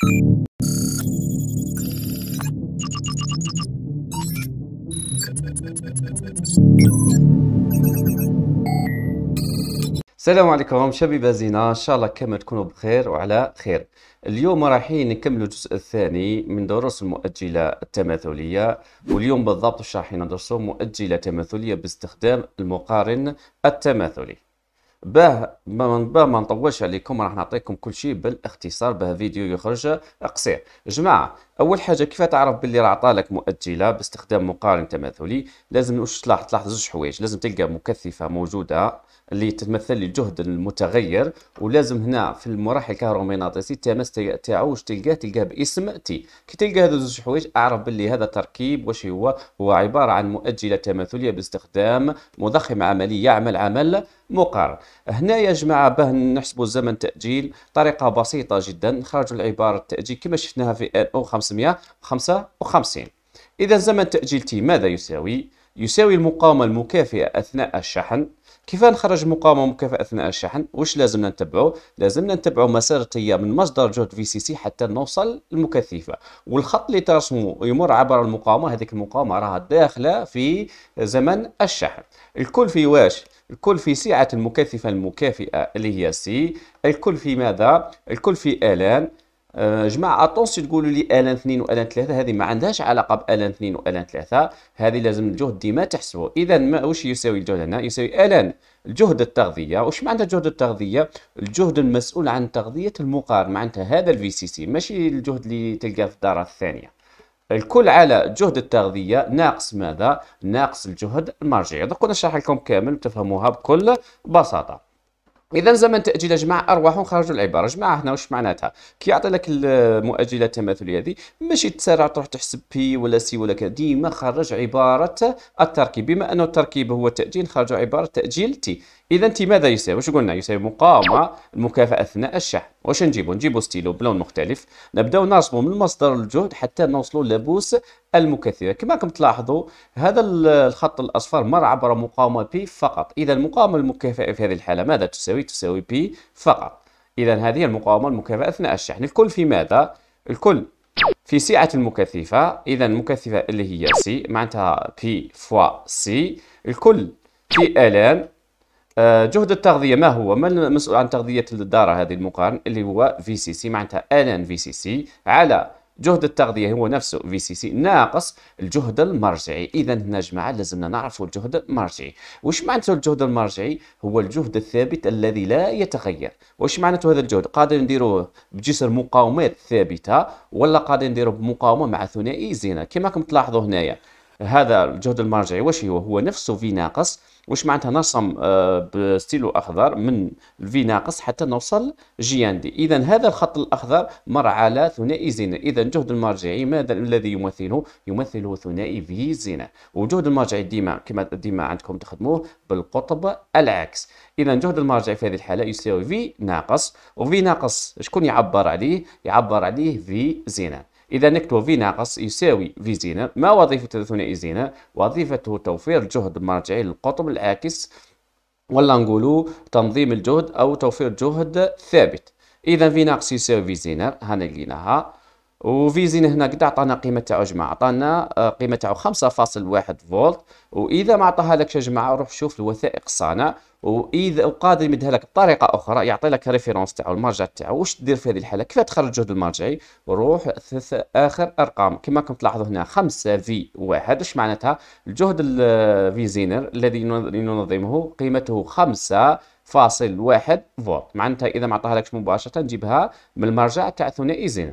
السلام عليكم شبيبة زينة إن شاء الله كما تكونوا بخير وعلى خير اليوم رايحين نكملوا الجزء الثاني من دروس المؤجلة التماثلية واليوم بالضبط رايحين ندرسوا مؤجلة تماثلية باستخدام المقارن التماثلي باه باه ما نطولش عليكم راح نعطيكم كل شيء بالاختصار باه فيديو يخرج قصير جماعه اول حاجه كيف تعرف باللي راه عطالك مؤجله باستخدام مقارن تماثلي لازم واش تلاحظ تلاحظ زوج حوايج لازم تلقى مكثفه موجوده اللي تتمثل الجهد المتغير ولازم هنا في المراحل الكهرومغناطيسي التماس تاعو واش تلقاه تلقاه باسم تي كي تلقى هذا زوج حوايج اعرف باللي هذا تركيب واش هو هو عباره عن مؤجله تماثليه باستخدام مضخم عملي يعمل عمل مقارن هنا يا جماعه باه نحسبوا زمن تاجيل طريقه بسيطه جدا نخرجوا العباره التاجيل كما شفناها في ان او 555 اذا زمن تاجيل تي ماذا يساوي يساوي المقاومه المكافئه اثناء الشحن كيف نخرج مقاومه مكافاه اثناء الشحن واش لازمنا نتبعه لازمنا نتبعه مسار التيار من مصدر جهد في سي سي حتى نوصل المكثفه والخط اللي ترسمه يمر عبر المقاومه هذيك المقاومه راها داخله في زمن الشحن الكل في واش الكل في سعه المكثفه المكافئه اللي هي سي الكل في ماذا الكل في الان آه، جماعة اتونسيون تقولوا لي الان اثنين والان ثلاثة هذه ما عندهاش علاقة بالان اثنين والان ثلاثة هذه لازم الجهد ديما تحسبه إذا واش يساوي الجهد هنا يساوي الان الجهد التغذية واش معناتها الجهد التغذية الجهد المسؤول عن تغذية المقارن معناتها هذا الفي سي سي ماشي الجهد اللي تلقاه في الدارة الثانية الكل على جهد التغذية ناقص ماذا؟ ناقص الجهد المرجعي، دوك نشرح لكم كامل تفهموها بكل بساطة. اذا زمن تاجيل جمع ارواح ونخرجوا العباره جماعة هنا واش معناتها كي يعطي لك المؤجله التماثليه هذه ماشي تسارع تروح تحسب بي ولا سي ولا كذا ديما خرج عباره التركيب بما انه التركيب هو تاجيل خرج عباره تاجيل تي اذا انت ماذا يساوي واش قلنا يساوي مقاومه المكافاه اثناء الشحن واش نجيبو نجيبو ستيلو بلون مختلف نبداو نرسمو من مصدر الجهد حتى نوصلو لبوس المكثفه كما راكم تلاحظوا هذا الخط الاصفر مر عبر مقاومه بي فقط اذا المقاومه المكافاه في هذه الحاله ماذا تساوي تساوي بي فقط اذا هذه المقاومه المكافاه اثناء الشحن الكل في ماذا الكل في سعة المكثفة إذا المكثفة اللي هي سي معناتها بي فوا سي الكل في ألان آه، جهد التغذيه ما هو؟ من المسؤول عن تغذيه الداره هذه المقارن اللي هو في سي سي معناتها ان في سي سي على جهد التغذية هو نفسه في سي سي ناقص الجهد المرجعي إذا هنا جماعة لازمنا نعرفوا الجهد المرجعي وش معناته الجهد المرجعي هو الجهد الثابت الذي لا يتغير وش معناته هذا الجهد قادر نديروه بجسر مقاومات ثابتة ولا قادر نديروه بمقاومة مع ثنائي زينة كما راكم تلاحظوا هنايا هذا الجهد المرجعي واش هو هو نفسه في ناقص واش معناتها نرسم آه، بستيلو اخضر من في ناقص حتى نوصل جي ان دي اذا هذا الخط الاخضر مر على ثنائي زينه اذا الجهد المرجعي ماذا الذي يمثله يمثله ثنائي في زينه والجهد المرجعي ديما كما ديما عندكم تخدموه بالقطب العكس اذا الجهد المرجعي في هذه الحاله يساوي في ناقص وفي ناقص شكون يعبر عليه يعبر عليه في زينه إذا نكتب في ناقص يساوي في زينة ما وظيفة الثنائي زينة؟ وظيفته توفير الجهد المرجعي للقطب العاكس ولا نقولوا تنظيم الجهد أو توفير جهد ثابت إذا في ناقص يساوي في زينة هنا لقيناها وفيزين هنا قد عطانا قيمه تاعو جماعه عطانا آه، قيمه تاعو 5.1 فولت واذا ما عطاها لكش يا جماعه روح شوف الوثائق الصانع واذا وقادر يمدها لك بطريقه اخرى يعطي لك ريفيرونس تاعو المرجع تاعو واش دير في هذه الحاله كيف تخرج الجهد المرجعي روح اخر ارقام كما كنت تلاحظوا هنا 5 في 1 واش معناتها الجهد الفيزينر آه، الذي ننظمه قيمته خمسة فاصل واحد فولت معناتها اذا ما عطاها لكش مباشره نجيبها من المرجع تاع ثنائي زينر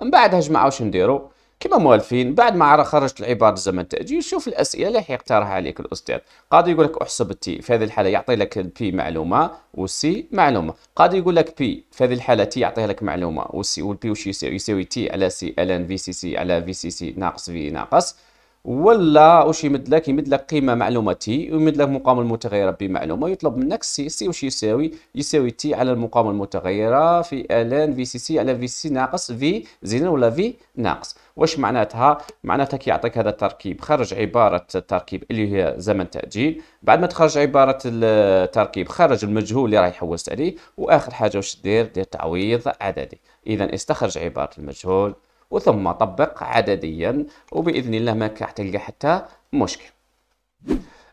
من بعد هجمع واش نديرو كما موالفين بعد ما خرجت العبارة زمن التاجيل شوف الأسئلة اللي حيقترح عليك الأستاذ قادر يقول لك احسب التي في هذه الحالة يعطي لك البي معلومة والسي معلومة قادر يقول لك بي في هذه الحالة تي يعطيها لك معلومة والسي والبي واش يساوي يساوي تي على سي على في سي سي على في سي سي ناقص في ناقص ولا واش يمد لك يمد لك قيمه معلوماتي ويمد لك مقام المتغيره بمعلومه يطلب منك سي سي واش يساوي يساوي تي على المقام المتغيره في الان في سي سي على في سي ناقص في زين ولا في ناقص واش معناتها معناتها كيعطيك هذا التركيب خرج عباره التركيب اللي هي زمن تاجيل بعد ما تخرج عباره التركيب خرج المجهول اللي راه يحوس عليه واخر حاجه واش دير دير تعويض عددي اذا استخرج عباره المجهول وثم طبق عدديا وباذن الله ما كتلقى حتى مشكل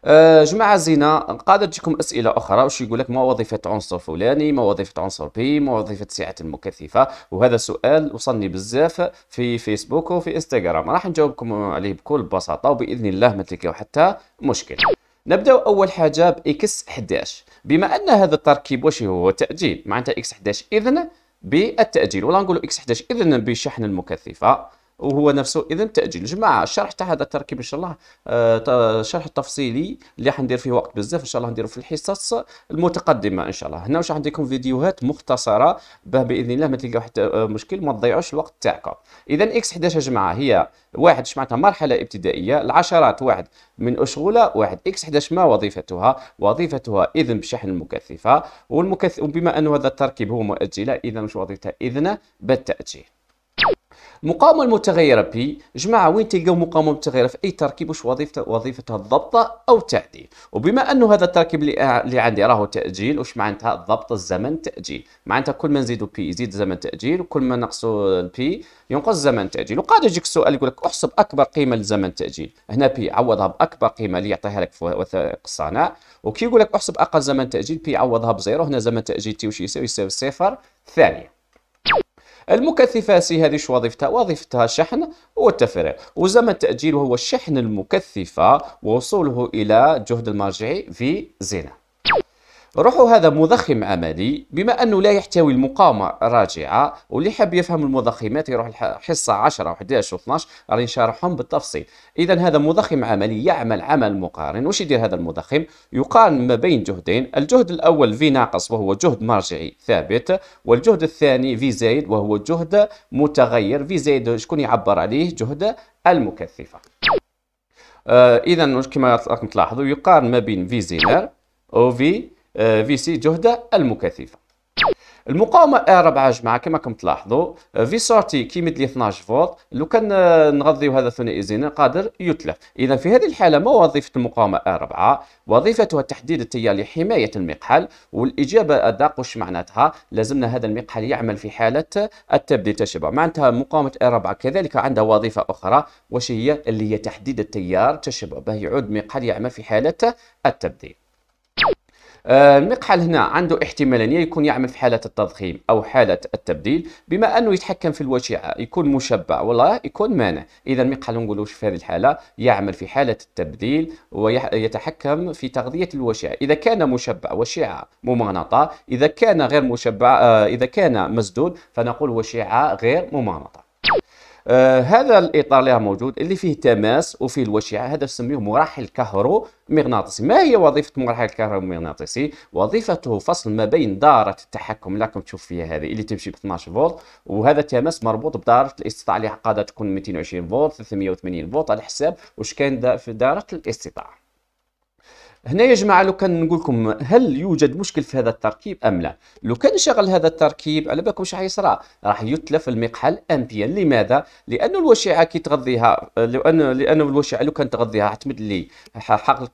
آه، جماعة زينة قادر تجيكم أسئلة أخرى واش يقول لك ما وظيفة عنصر فلاني ما وظيفة عنصر بي ما وظيفة سعة المكثفة وهذا سؤال وصلني بزاف في فيسبوك وفي انستغرام راح نجاوبكم عليه بكل بساطة وبإذن الله ما تلقاو حتى مشكل نبداو اول حاجه باكس 11 بما ان هذا التركيب واش هو تاجيل معناتها اكس 11 اذن بالتأجيل ولا نقولوا إكس 11 إذن بشحن المكثفة وهو نفسه اذا تاجيل جماعه الشرح تاع هذا التركيب ان شاء الله آه شرح تفصيلي اللي ندير فيه وقت بزاف ان شاء الله نديرو في الحصص المتقدمه ان شاء الله هنا واش عندكم فيديوهات مختصره باه باذن الله ما تلقاو حتى آه، مشكل ما تضيعوش الوقت تاعكم اذا اكس 11 يا جماعه هي واحد اش معناتها مرحله ابتدائيه العشرات واحد من اشغوله واحد اكس 11 ما وظيفتها وظيفتها اذن بشحن المكثفه والمكث وبما انه هذا التركيب هو مؤجله اذا مش وظيفتها اذن بالتاجيل المقاومه المتغيره بي جماعه وين تلقاو مقاومه متغيره في اي تركيب واش وظيفتها وظيفتها الضبط او التعديل وبما انه هذا التركيب آه، اللي عندي راهو تاجيل واش معناتها الضبط الزمن التاجيل معناتها كل ما نزيدو بي يزيد زمن التاجيل وكل ما نقصوا البي ينقص زمن التاجيل وقاعد يجيك السؤال يقول لك احسب اكبر قيمه لزمن التاجيل هنا بي عوضها باكبر قيمه اللي يعطيها لك في وثائق الصانع وكي يقول لك احسب اقل زمن تاجيل بي عوضها بزيرو هنا زمن تاجيل تي وش يساوي يساوي صفر ثانيه المكثفة سي شو وظيفتها وظيفتها شحن والتفريغ وزمن التاجيل هو شحن المكثفة ووصوله إلى جهد المرجعي في زينة روحوا هذا مضخم عملي بما انه لا يحتوي المقاومه الراجعه واللي حاب يفهم المضخمات يروح الحصه 10 و11 و12 راني نشرحهم بالتفصيل اذا هذا مضخم عملي يعمل عمل مقارن واش يدير هذا المضخم يقارن ما بين جهدين الجهد الاول في ناقص وهو جهد مرجعي ثابت والجهد الثاني في زايد وهو جهد متغير في زايد شكون يعبر عليه جهد المكثفه آه اذا كما راكم تلاحظوا يقارن ما بين في زينر او في في آه، سي جهده المكثفه المقاومه ار 4 جماعه كما راكم تلاحظوا في آه، سورتي كي لي 12 فولت لو كان آه، نغذيو هذا ثنائي زين قادر يتلف اذا في هذه الحاله ما وظيفه المقاومه ار 4 وظيفتها تحديد التيار لحمايه المقحل والاجابه ادق وش معناتها لازمنا هذا المقحل يعمل في حاله التبديل تشبع معناتها مقاومه ار 4 كذلك عندها وظيفه اخرى وش هي اللي هي تحديد التيار تشبع به يعود مقحل يعمل في حاله التبديل المقحل آه، هنا عنده احتمالية يكون يعمل في حالة التضخيم أو حالة التبديل بما أنه يتحكم في الوشيعة يكون مشبع ولا يكون مانع إذا المقحل نقولوا في هذه الحالة يعمل في حالة التبديل ويتحكم في تغذية الوشيعة إذا كان مشبع وشيعة ممغنطة إذا كان غير مشبع آه، إذا كان مسدود فنقول وشيعة غير ممغنطة آه هذا الاطار اللي موجود اللي فيه تماس وفيه الوشعه هذا نسميه مراحل كهرو مغناطيسي ما هي وظيفه الكهرو كهرومغناطيسي وظيفته فصل ما بين داره التحكم اللي راكم تشوف فيها هذه اللي تمشي ب 12 فولت وهذا التماس مربوط بداره الاستطاعه اللي عقدها تكون 220 فولت 380 فولت على حساب واش كاين في داره الاستطاعه هنا يا جماعه لو كان نقول لكم هل يوجد مشكل في هذا التركيب ام لا لو كان شغل هذا التركيب على بالكم واش يصرى راح يتلف المقحل امبيان لماذا لان الوشيعه كي تغذيها لان لان الوشيعه لو كانت تغذيها اعتمد لي حقل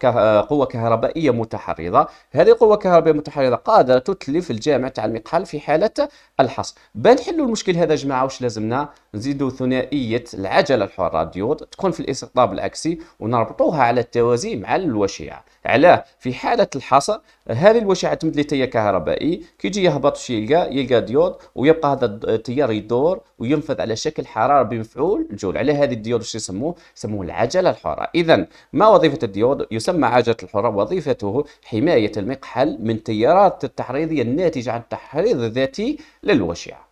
قوه كهربائيه متحرضه هذه القوه كهربائيه المتحرضه قادره تتلف الجامع تاع المقحل في حاله الحص بنحلوا المشكل هذا يا جماعه واش لازمنا نزيدوا ثنائيه العجله الحره ديود تكون في الاستقطاب العكسي ونربطوها على التوازي مع الوشيعه علاه في حاله الحصر هذه الوشعه تمد لي كهربائي كيجي يهبط شي يلقى يلقى ديود ويبقى هذا التيار يدور وينفذ على شكل حراره بمفعول الجول على هذه الديود وش يسموه يسموه العجله الحره اذا ما وظيفه الديود يسمى عجله الحره وظيفته حمايه المقحل من التيارات التحريضيه الناتجه عن التحريض الذاتي للوشعه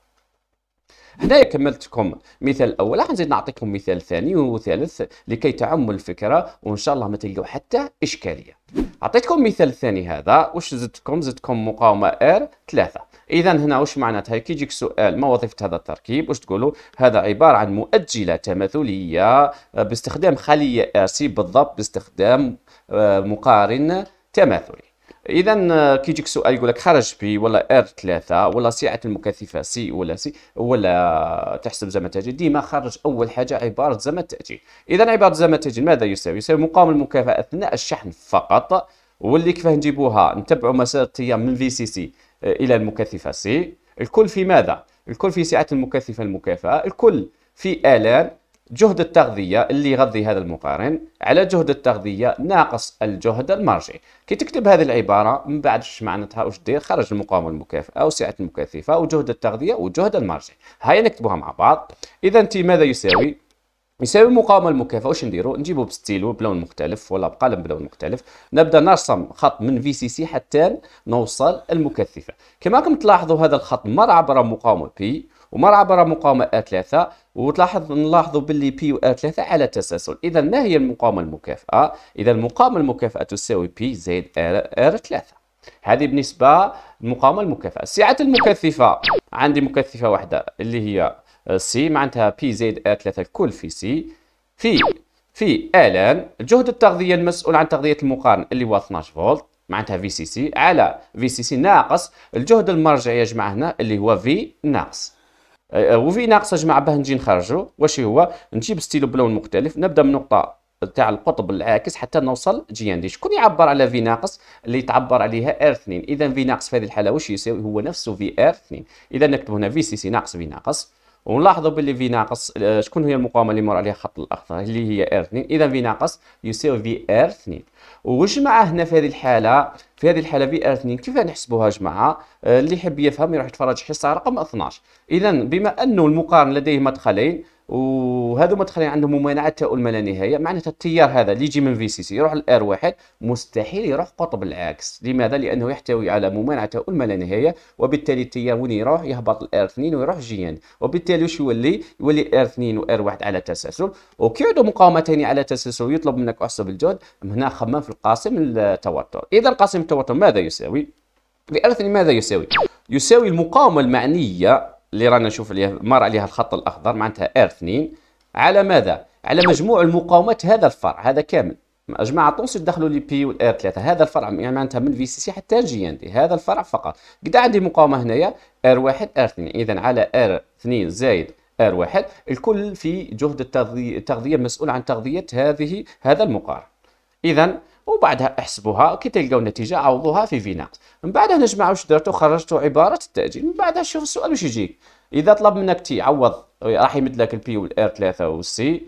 هنايا كملتكم مثال الاول راح نزيد نعطيكم مثال ثاني وثالث لكي تعم الفكره وان شاء الله ما تلقوا حتى اشكاليه عطيتكم مثال ثاني هذا واش زدتكم زدتكم مقاومه ار ثلاثة اذا هنا واش معناتها كي يجيك سؤال ما وظيفه هذا التركيب واش تقولوا هذا عباره عن مؤجله تماثليه باستخدام خليه ار سي بالضبط باستخدام آه، مقارن تماثلي اذا آه، كي يجيك سؤال يقول لك خرج بي ولا ار 3 ولا سعه المكثفه سي ولا سي ولا تحسب زمن التاجيل ديما خرج اول حاجه عباره زمن التاجيل اذا عباره زمن التاجيل ماذا يساوي يساوي مقام المكافاه اثناء الشحن فقط واللي كيفاه نجيبوها نتبعوا مسار التيار من في سي سي الى المكثفه سي الكل في ماذا الكل في سعه المكثفه المكافاه الكل في الان جهد التغذية اللي يغذي هذا المقارن على جهد التغذية ناقص الجهد المرجعي كي تكتب هذه العبارة من بعد ايش معناتها واش دير خرج المقاومة المكافئة وسعة المكثفة وجهد التغذية وجهد المرجعي هيا نكتبوها مع بعض إذا أنت ماذا يساوي يساوي المقاومه المكافئه واش نديرو نجيبو بستيلو بلون مختلف ولا بقلم بلون مختلف نبدا نرسم خط من في سي سي حتى نوصل المكثفه كما راكم تلاحظوا هذا الخط مر عبر مقاومه بي ومرعى برا مقاومه ا 3 وتلاحظ نلاحظوا باللي بي و ا 3 على تسلسل اذا ما هي المقاومه المكافئه اذا المقاومه المكافئه تساوي بي زائد ار 3 هذه بالنسبه للمقاومه المكافئه سعه المكثفه عندي مكثفه واحده اللي هي سي معناتها بي زائد ار 3 الكل في سي في في الان جهد التغذيه المسؤول عن تغذيه المقارن اللي هو 12 فولت معناتها في سي سي على في سي سي ناقص الجهد المرجعي يجمع هنا اللي هو في ناقص آه، وفي ناقص اجمع باه نجي نخرجو واش هو نجيب ستيلو بلون مختلف نبدا من نقطه تاع القطب العاكس حتى نوصل جي عندي شكون يعبر على في ناقص اللي تعبر عليها ار 2 اذا في ناقص في هذه الحاله واش يساوي هو نفسه في ار 2 اذا نكتب هنا في سي سي ناقص في ناقص ونلاحظوا باللي في ناقص آه، شكون هي المقاومه اللي مر عليها خط الاخضر اللي هي ار 2 اذا في ناقص يساوي في ار 2 وش معاه هنا في هذه الحاله في هذه الحاله في ار 2 كيف نحسبوها جماعه آه، اللي يحب يفهم يروح يتفرج حصه رقم 12 اذا بما انه المقارن لديه مدخلين وهذو تخلي عندهم ممانعه تاؤل ما لا نهايه معناتها التيار هذا اللي يجي من في سي سي يروح للار واحد مستحيل يروح قطب العكس لماذا لانه يحتوي على ممانعه تاؤل ما لا نهايه وبالتالي التيار وين يروح يهبط الار 2 ويروح جي ان وبالتالي وش يولي يولي ار 2 وار واحد على تسلسل وكيعدوا مقاومتين على تسلسل ويطلب منك احسب الجهد هنا خمام في القاسم التوتر اذا قاسم التوتر ماذا يساوي؟ لار 2 ماذا يساوي؟ يساوي المقاومه المعنيه اللي رانا نشوف عليها مر عليها الخط الاخضر معناتها ار 2 على ماذا؟ على مجموع المقاومات هذا الفرع هذا كامل اجمع طونس دخلوا لي بي والار 3 هذا الفرع يعني معناتها من في سي سي حتى جي ان دي هذا الفرع فقط قد عندي مقاومه هنايا ار 1 ار 2 اذا على ار 2 زائد ار 1 الكل في جهد التغذيه التغذيه مسؤول عن تغذيه هذه هذا المقار اذا وبعدها احسبوها كي تلقاو النتيجه عوضوها في فينا من بعدها نجمع واش درتو خرجتو عباره التاجيل من بعدها شوف السؤال واش يجيك اذا طلب منك تي عوض راح يمد لك البي والار 3 والسي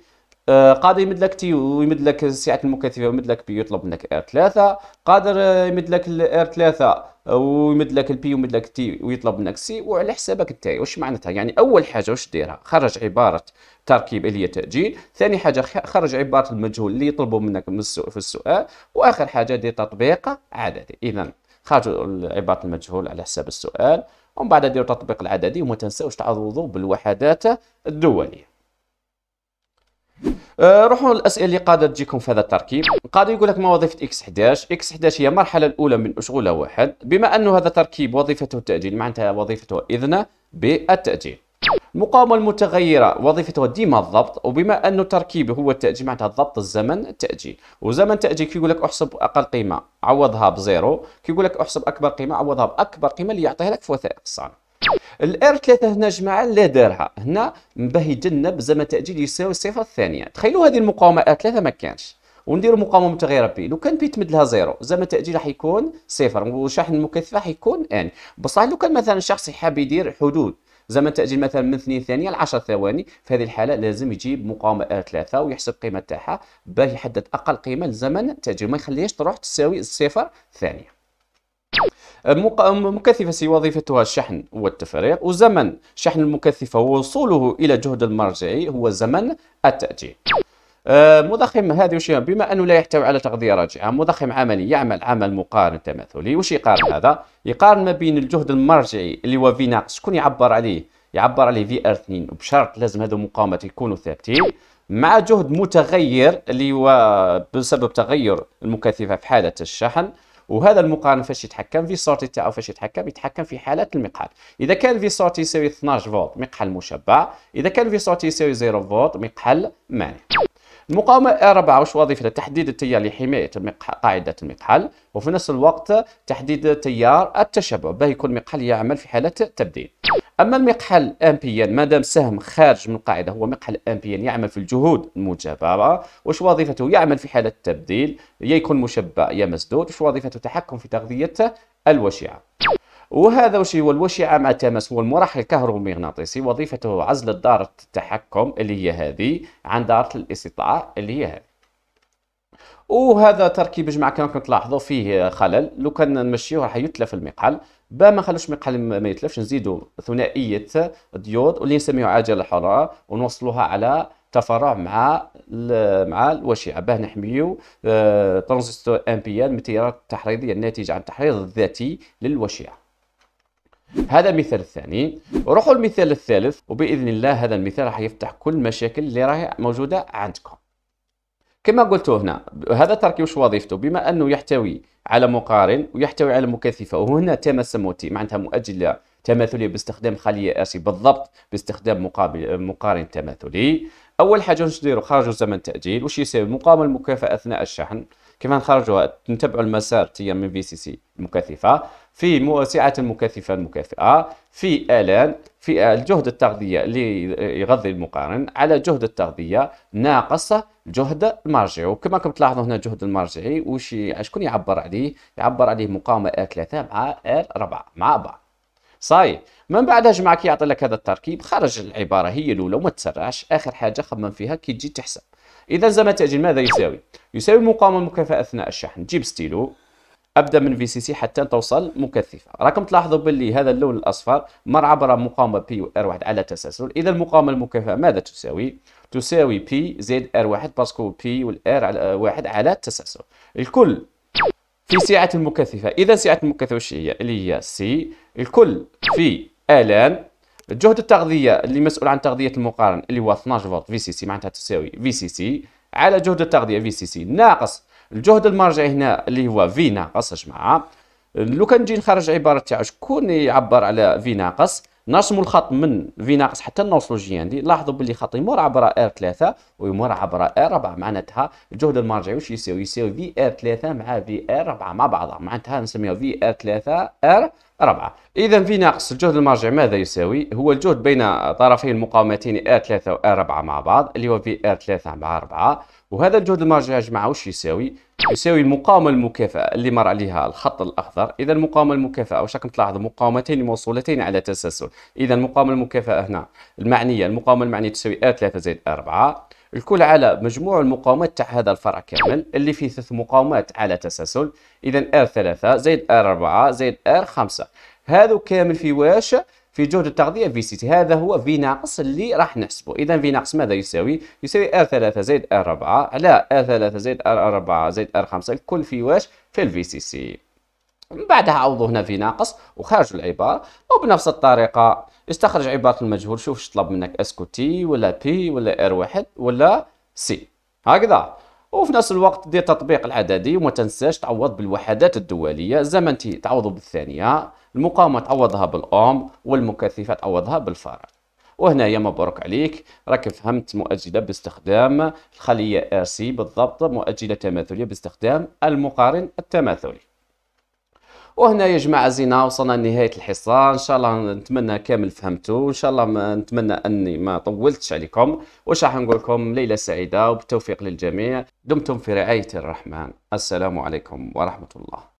آه، قادر يمد لك تي ويمد لك السعات المكثفه ويمد لك بي يطلب منك ار 3 قادر آه، يمد لك الار 3 آه، ويمد لك البي ويمد لك تي ويطلب منك سي وعلى حسابك انت واش معناتها يعني اول حاجه واش ديرها خرج عباره تركيب اللي هي تاجيل ثاني حاجه خرج عباره المجهول اللي يطلبوا منك من السؤال في السؤال واخر حاجه دير تطبيق عددي اذا خرجوا عباره المجهول على حساب السؤال ومن بعد ديروا تطبيق العددي وما تنساوش تعوضوا بالوحدات الدوليه أه، روحوا للاسئله اللي قاعده تجيكم في هذا التركيب قادر يقول لك ما وظيفه اكس 11 اكس 11 هي المرحله الاولى من اشغله واحد بما انه هذا التركيب وظيفته التاجيل معناتها وظيفته اذن بالتاجيل المقاومه المتغيره وظيفتها ديما الضبط وبما انه التركيب هو التاجيل معناتها الضبط الزمن التاجيل وزمن التاجيل كيقول لك احسب اقل قيمه عوضها بزيرو كيقول لك احسب اكبر قيمه عوضها باكبر قيمه اللي يعطيها لك في وثائق الصانع الار 3 هنا جماعه لا دارها هنا باه يتجنب زعما تاجيل يساوي الصفه الثانيه تخيلوا هذه المقاومه ار آه، 3 ما كانش ونديروا مقاومه متغيره بي لو كان بي تمد لها زيرو زعما التاجيل راح يكون صفر وشحن المكثفه يكون ان بصح لو كان مثلا شخص يحب يدير حدود زمن تاجيل مثلا من 2 ثانيه ل 10 ثواني في هذه الحاله لازم يجيب مقاومه ار آه، 3 ويحسب قيمه تاعها باه يحدد اقل قيمه لزمن التاجيل ما يخليهاش تروح تساوي الصفر ثانيه مكثفة وظيفتها الشحن والتفريغ وزمن شحن المكثفة ووصوله إلى جهد المرجعي هو زمن التأجيل آه، مضخم هذا وش بما انه لا يحتوي على تغذيه راجعه مضخم عملي يعمل عمل مقارن تماثلي وش يقارن هذا يقارن ما بين الجهد المرجعي اللي هو في ناقص شكون يعبر عليه يعبر عليه في ار 2 وبشرط لازم هذو المقاومات يكونوا ثابتين مع جهد متغير اللي هو بسبب تغير المكثفه في حاله الشحن وهذا المقارن فاش يتحكم في سورتي تاعو فاش يتحكم يتحكم في حاله المقحل اذا كان في سورتي يساوي 12 فولت مقحل مشبع اذا كان في سورتي يساوي 0 فولت مقحل مانع المقاومة أربعة واش وظيفتها تحديد التيار لحماية قاعدة المقحل وفي نفس الوقت تحديد تيار التشبع باه يكون المقحل يعمل في حالة تبديل اما المقحل امبيان مادام سهم خارج من القاعده هو مقحل امبيان يعمل في الجهود المجبره واش وظيفته يعمل في حاله التبديل يا يكون مشبع يا مسدود واش وظيفته تحكم في تغذيه الوشعه وهذا وش هو الوشعة مع التماس هو المرحل الكهرومغناطيسي وظيفته عزل دارة التحكم اللي هي هذه عن دارة الاستطاعة اللي هي هذه وهذا تركيب جمع كما كنت تلاحظوا فيه خلل لو كان نمشيو راح يتلف المقحل باه ما نخلوش مقحل ما يتلفش نزيدوا ثنائيه ديود واللي نسميو عاجل الحراره ونوصلوها على تفرع مع مع الوشيعه باه نحميو ام آه، بي امبيال من التيارات التحريضيه الناتجه عن التحريض الذاتي للوشيعه هذا المثال الثاني روحوا المثال الثالث وباذن الله هذا المثال راح يفتح كل المشاكل اللي راهي موجوده عندكم كما قلت هنا هذا التركيب وش وظيفته بما انه يحتوي على مقارن ويحتوي على مكثفه وهنا سموتي معناتها مؤجله تماثليه باستخدام خليه اسي بالضبط باستخدام مقابل مقارن تماثلي اول حاجه واش نديرو خرجوا زمن تاجيل واش يساوي مقاومه المكافاه اثناء الشحن كيف نخرجوها نتبعوا المسار تيا من في سي سي المكثفه في سعة المكثفة المكافئة في آلان في الجهد التغذية اللي يغذي المقارن على جهد التغذية ناقص جهد المرجعي وكما كنت تلاحظوا هنا جهد المرجعي وش شكون يعبر عليه يعبر عليه مقاومة آل ثلاثة مع آل أربعة مع بعض صاي من بعدها جمع كي يعطي لك هذا التركيب خرج العبارة هي الأولى وما تسرعش آخر حاجة خمم فيها كي تجي تحسب إذا زم التأجيل ماذا يساوي؟ يساوي مقاومة مكافأة أثناء الشحن جيب ستيلو ابدا من في سي سي حتى توصل مكثفه راكم تلاحظوا باللي هذا اللون الاصفر مر عبر مقاومه بي ار 1 على تسلسل اذا المقاومه المكثفه ماذا تساوي تساوي بي زائد ار 1 باسكو بي والار على 1 على التسلسل الكل في سعه المكثفه اذا سعه المكثفه وش هي اللي هي سي الكل في الان الجهد التغذيه اللي مسؤول عن تغذيه المقارن اللي هو 12 فولت في سي سي معناتها تساوي في سي سي على جهد التغذيه في سي سي ناقص الجهد المرجعي هنا اللي هو في ناقص يا جماعه لو كان نجي نخرج عباره تاع شكون يعبر على في ناقص نرسموا الخط من في ناقص حتى نوصلوا جي ان دي لاحظوا باللي خط يمر عبر ار 3 ويمر عبر ار 4 معناتها الجهد المرجعي واش يساوي يساوي في ار 3 مع في ار 4 مع بعضها معناتها نسميها في ار 3 ار 4 اذا في ناقص الجهد المرجعي ماذا يساوي هو الجهد بين طرفي المقاومتين ار 3 و ار 4 مع بعض اللي هو في ار 3 مع 4 وهذا الجهد المرجعي يا جماعه واش يساوي يساوي المقاومه المكافئه اللي مر عليها الخط الاخضر اذا المقاومه المكافئه واش راكم تلاحظوا مقاومتين موصولتين على تسلسل اذا المقاومه المكافئه هنا المعنيه المقاومه المعنيه تساوي ا 3 زائد 4 الكل على مجموع المقاومات تاع هذا الفرع كامل اللي فيه ثلاث مقاومات على تسلسل اذا ار 3 زائد ار 4 زائد ار 5 هذا كامل في واش في جهد التغذيه في سي تي هذا هو في ناقص اللي راح نحسبه اذا في ناقص ماذا يساوي يساوي ار 3 زائد ار 4 على ار 3 زائد ار 4 زائد ار 5 الكل في واش في الفي سي سي من بعدها عوضوا هنا في ناقص وخارج العباره وبنفس الطريقه استخرج عباره المجهول شوف اش طلب منك اسكو تي ولا بي ولا ار واحد ولا سي هكذا وفي نفس الوقت دير تطبيق العددي وما تنساش تعوض بالوحدات الدوليه زمن تعوضوا بالثانيه المقاومه تعوضها بالاوم والمكثفه تعوضها وهنا وهنايا مبروك عليك راك فهمت مؤجله باستخدام الخليه ار سي بالضبط مؤجله تماثليه باستخدام المقارن التماثلي وهنا يا جماعه زينا وصلنا لنهايه الحصه ان شاء الله نتمنى كامل فهمتوا ان شاء الله ما نتمنى اني ما طولتش عليكم واش راح نقول لكم ليله سعيده وبالتوفيق للجميع دمتم في رعايه الرحمن السلام عليكم ورحمه الله